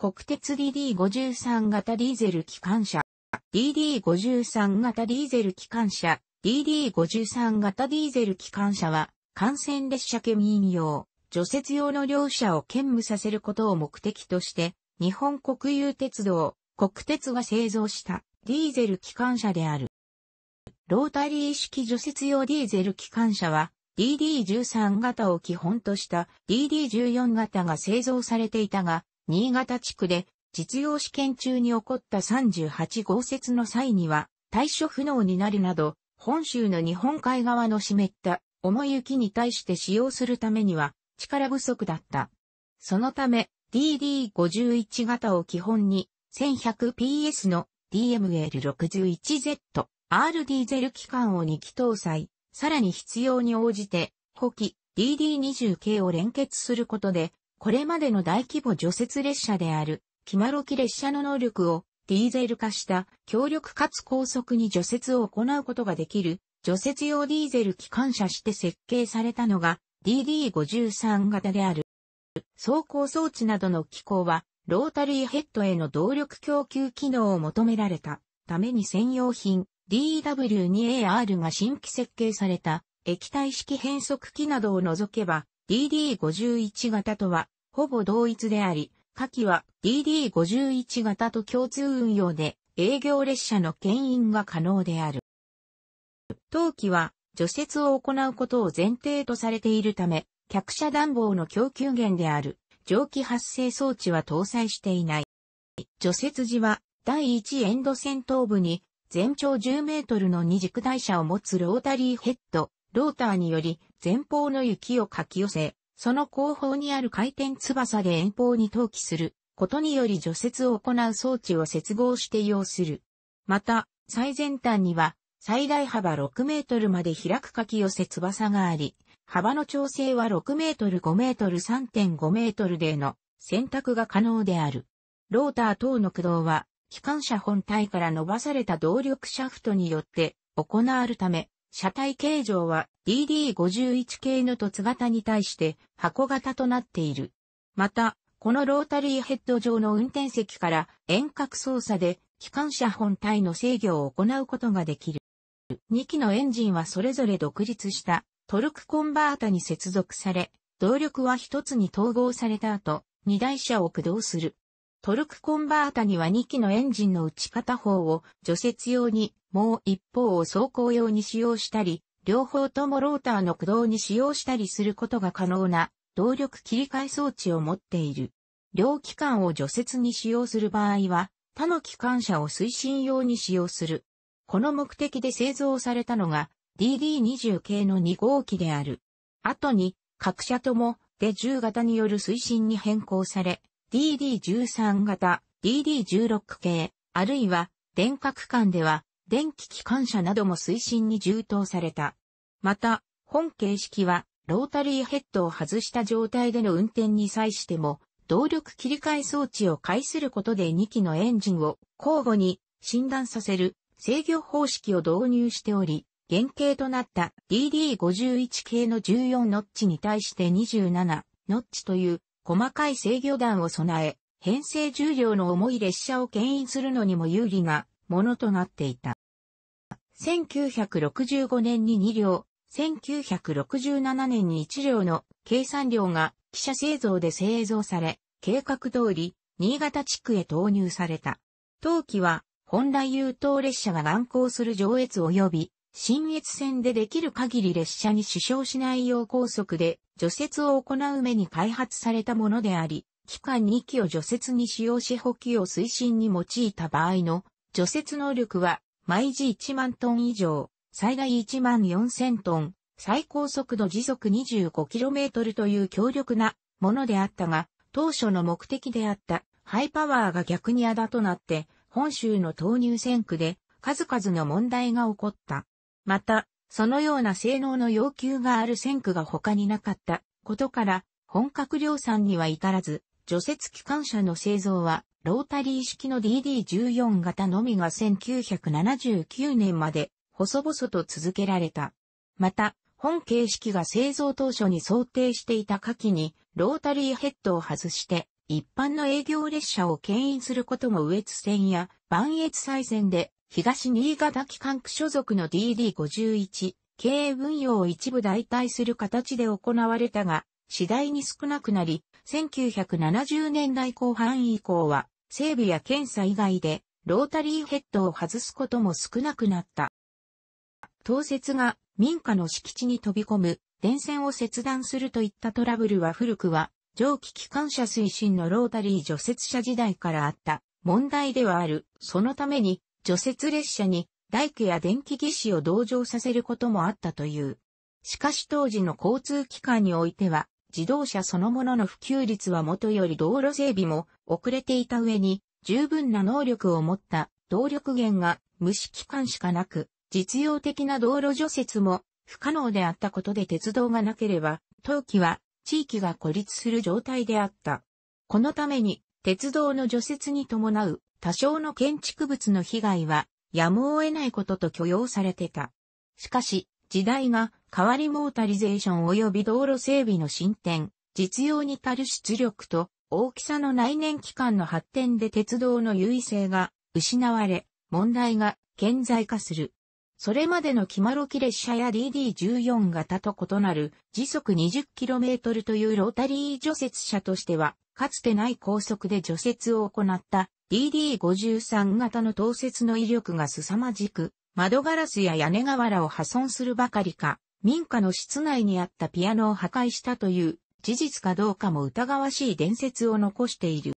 国鉄 DD53 型ディーゼル機関車、DD53 型ディーゼル機関車、DD53 型ディーゼル機関車は、幹線列車県民用、除雪用の両車を兼務させることを目的として、日本国有鉄道、国鉄が製造したディーゼル機関車である。ロータリー式除雪用ディーゼル機関車は、DD13 型を基本とした DD14 型が製造されていたが、新潟地区で実用試験中に起こった38号雪の際には対処不能になるなど、本州の日本海側の湿った重い雪に対して使用するためには力不足だった。そのため DD51 型を基本に 1100PS の DML61Z、R ディーゼル機関を2機搭載、さらに必要に応じて、補機 DD20 系を連結することで、これまでの大規模除雪列車である、キマロキ列車の能力をディーゼル化した強力かつ高速に除雪を行うことができる除雪用ディーゼル機関車して設計されたのが DD53 型である。走行装置などの機構はロータリーヘッドへの動力供給機能を求められたために専用品 DW2AR が新規設計された液体式変速機などを除けば DD51 型とは、ほぼ同一であり、下記は DD51 型と共通運用で営業列車の牽引が可能である。当機は除雪を行うことを前提とされているため、客車暖房の供給源である蒸気発生装置は搭載していない。除雪時は第1エンド線頭部に全長10メートルの二軸台車を持つロータリーヘッド、ローターにより前方の雪をかき寄せ、その後方にある回転翼で遠方に投棄することにより除雪を行う装置を接合して要する。また、最前端には最大幅6メートルまで開くかき寄せ翼があり、幅の調整は6メートル5メートル3.5メートルでの選択が可能である。ローター等の駆動は、機関車本体から伸ばされた動力シャフトによって行わるため、車体形状は DD51 系の凸型に対して箱型となっている。また、このロータリーヘッド上の運転席から遠隔操作で機関車本体の制御を行うことができる。2機のエンジンはそれぞれ独立したトルクコンバータに接続され、動力は一つに統合された後、2台車を駆動する。トルクコンバータには2機のエンジンの内片方を除雪用にもう一方を走行用に使用したり、両方ともローターの駆動に使用したりすることが可能な動力切り替え装置を持っている。両機関を除雪に使用する場合は、他の機関車を推進用に使用する。この目的で製造されたのが DD20 系の2号機である。後に各社とも d 10型による推進に変更され、DD13 型、DD16 系、あるいは電化区間では電気機関車なども推進に充当された。また、本形式は、ロータリーヘッドを外した状態での運転に際しても、動力切り替え装置を介することで2機のエンジンを交互に診断させる制御方式を導入しており、原型となった DD51 系の14ノッチに対して27ノッチという細かい制御弾を備え、編成重量の重い列車を牽引するのにも有利なものとなっていた。1965年に2両、1967年に1両の計算量が記者製造で製造され、計画通り、新潟地区へ投入された。当期は、本来優等列車が難航する上越及び、新越線でできる限り列車に支障しないよう高速で除雪を行う目に開発されたものであり、期間2機を除雪に使用し補給を推進に用いた場合の除雪能力は毎時1万トン以上、最大1万4000トン、最高速度時速 25km という強力なものであったが、当初の目的であったハイパワーが逆にあだとなって、本州の投入線区で数々の問題が起こった。また、そのような性能の要求がある線区が他になかったことから、本格量産には至らず、除雪機関車の製造は、ロータリー式の DD14 型のみが1979年まで、細々と続けられた。また、本形式が製造当初に想定していた下記に、ロータリーヘッドを外して、一般の営業列車を牽引することも上越線や、万越再線で、東新潟機関区所属の DD51、経営運用を一部代替する形で行われたが、次第に少なくなり、1970年代後半以降は、整備や検査以外で、ロータリーヘッドを外すことも少なくなった。当節が民家の敷地に飛び込む、電線を切断するといったトラブルは古くは、蒸気機関車推進のロータリー除雪車時代からあった問題ではある。そのために、除雪列車に大工や電気技師を同乗させることもあったという。しかし当時の交通機関においては、自動車そのものの普及率はもとより道路整備も遅れていた上に、十分な能力を持った動力源が無視機関しかなく、実用的な道路除雪も不可能であったことで鉄道がなければ、当期は地域が孤立する状態であった。このために、鉄道の除雪に伴う多少の建築物の被害はやむを得ないことと許容されてた。しかし、時代が変わりモータリゼーション及び道路整備の進展、実用に足る出力と大きさの内燃機関の発展で鉄道の優位性が失われ、問題が顕在化する。それまでのキマロキ列車や DD14 型と異なる時速 20km というロータリー除雪車としては、かつてない高速で除雪を行った DD53 型の投雪の威力が凄まじく、窓ガラスや屋根瓦を破損するばかりか、民家の室内にあったピアノを破壊したという事実かどうかも疑わしい伝説を残している。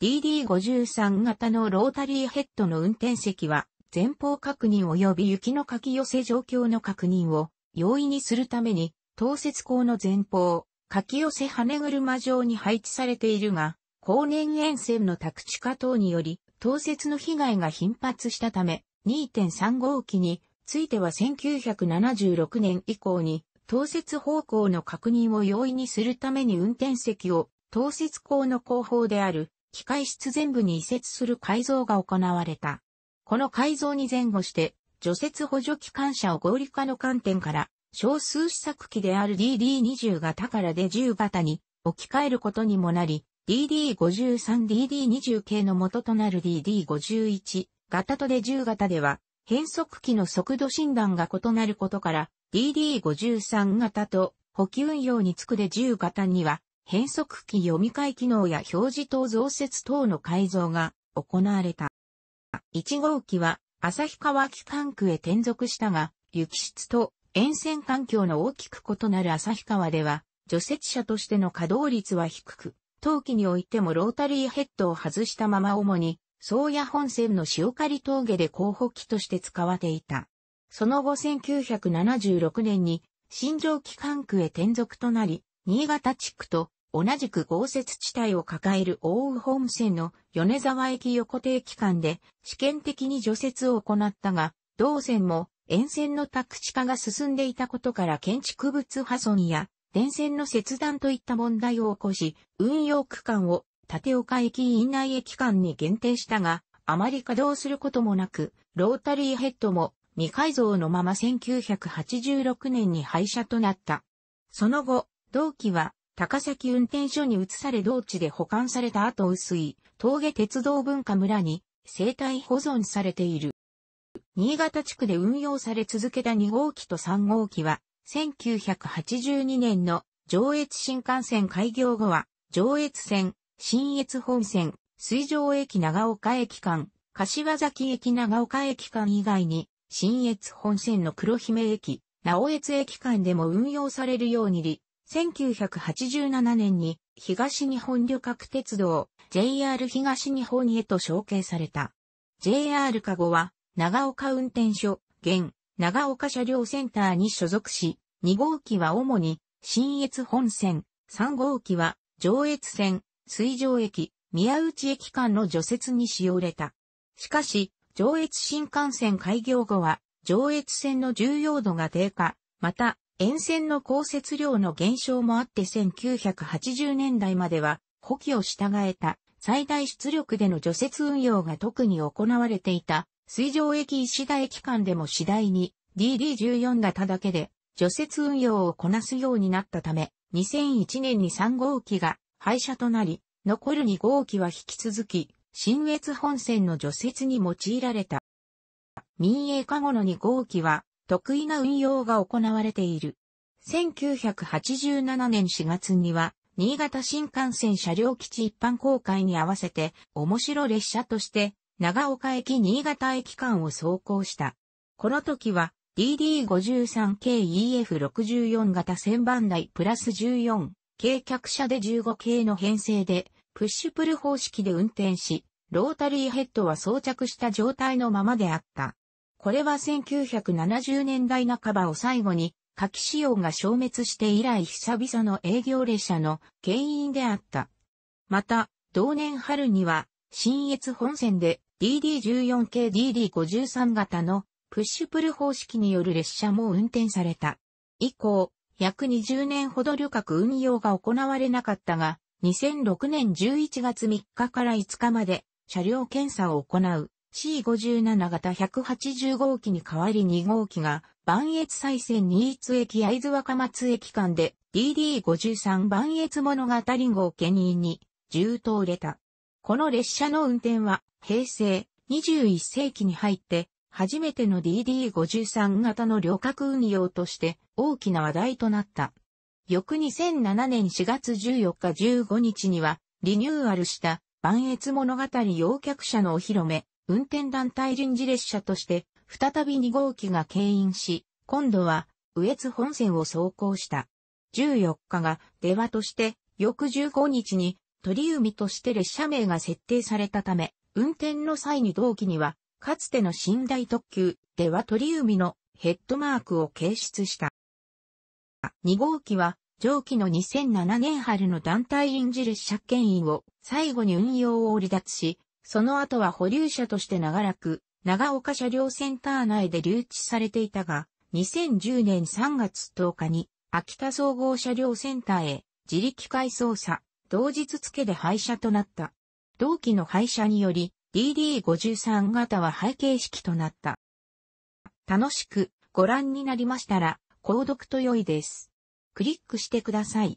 DD53 型のロータリーヘッドの運転席は、前方確認及び雪の書き寄せ状況の確認を容易にするために、当節口の前方、書き寄せ跳ね車状に配置されているが、高年沿線の宅地化等により、当節の被害が頻発したため、2.3号機については1976年以降に、投雪方向の確認を容易にするために運転席を、投雪口の後方である、機械室全部に移設する改造が行われた。この改造に前後して、除雪補助機関車を合理化の観点から、少数試作機である DD20 型からで10型に置き換えることにもなり、DD53、DD20 系の元となる DD51、型とで10型では、変速機の速度診断が異なることから、DD53 型と補給運用につくで10型には、変速機読み替え機能や表示等増設等の改造が行われた。1号機は旭川機関区へ転属したが、雪質と沿線環境の大きく異なる旭川では、除雪車としての稼働率は低く、冬季においてもロータリーヘッドを外したまま主に宗谷本線の塩刈峠で候補機として使われていた。その後1976年に新庄機関区へ転属となり、新潟地区と同じく豪雪地帯を抱える大宇本線の米沢駅横停機関で試験的に除雪を行ったが、同線も沿線の宅地化が進んでいたことから建築物破損や電線の切断といった問題を起こし、運用区間を立岡駅院内駅間に限定したが、あまり稼働することもなく、ロータリーヘッドも未改造のまま1986年に廃車となった。その後、同期は高崎運転所に移され同地で保管された後薄い峠鉄道文化村に生態保存されている。新潟地区で運用され続けた2号機と3号機は、1982年の上越新幹線開業後は、上越線、新越本線、水上駅長岡駅間、柏崎駅長岡駅間以外に、新越本線の黒姫駅、直越駅間でも運用されるようにり、1987年に東日本旅客鉄道 JR 東日本へと承継された。JR カゴは長岡運転所、現長岡車両センターに所属し、2号機は主に新越本線、3号機は上越線、水上駅、宮内駅間の除雪に使用れた。しかし、上越新幹線開業後は、上越線の重要度が低下、また、沿線の降雪量の減少もあって1980年代までは、補給を従えた最大出力での除雪運用が特に行われていた、水上駅石田駅間でも次第に DD14 型だけで除雪運用をこなすようになったため、2001年に3号機が廃車となり、残る2号機は引き続き、新越本線の除雪に用いられた。民営化後の2号機は、得意な運用が行われている。1987年4月には、新潟新幹線車両基地一般公開に合わせて、面白列車として、長岡駅新潟駅間を走行した。この時は、DD53KEF64 型1000番台プラス14軽客車で15系の編成で、プッシュプル方式で運転し、ロータリーヘッドは装着した状態のままであった。これは1970年代半ばを最後に、夏季仕様が消滅して以来久々の営業列車の牽引であった。また、同年春には、新越本線で DD14 系 DD53 型のプッシュプル方式による列車も運転された。以降、約20年ほど旅客運用が行われなかったが、2006年11月3日から5日まで車両検査を行う C57 型180号機に代わり2号機が、万越西線新津駅会津若松駅間で DD53 万越物語号牽引に重刀れた。この列車の運転は平成21世紀に入って初めての DD53 型の旅客運用として大きな話題となった。翌2007年4月14日15日には、リニューアルした、万越物語陽客車のお披露目、運転団体臨時列車として、再び2号機が牽引し、今度は、羽越本線を走行した。14日が、出話として、翌15日に、鳥海として列車名が設定されたため、運転の際に同期には、かつての寝台特急、では鳥海のヘッドマークを掲出した。2号機は、上記の2007年春の団体印印列車権員を最後に運用を離脱し、その後は保留車として長らく、長岡車両センター内で留置されていたが、2010年3月10日に、秋田総合車両センターへ自力改装車、同日付で廃車となった。同期の廃車により、DD53 型は背景式となった。楽しくご覧になりましたら、購読と良いです。クリックしてください。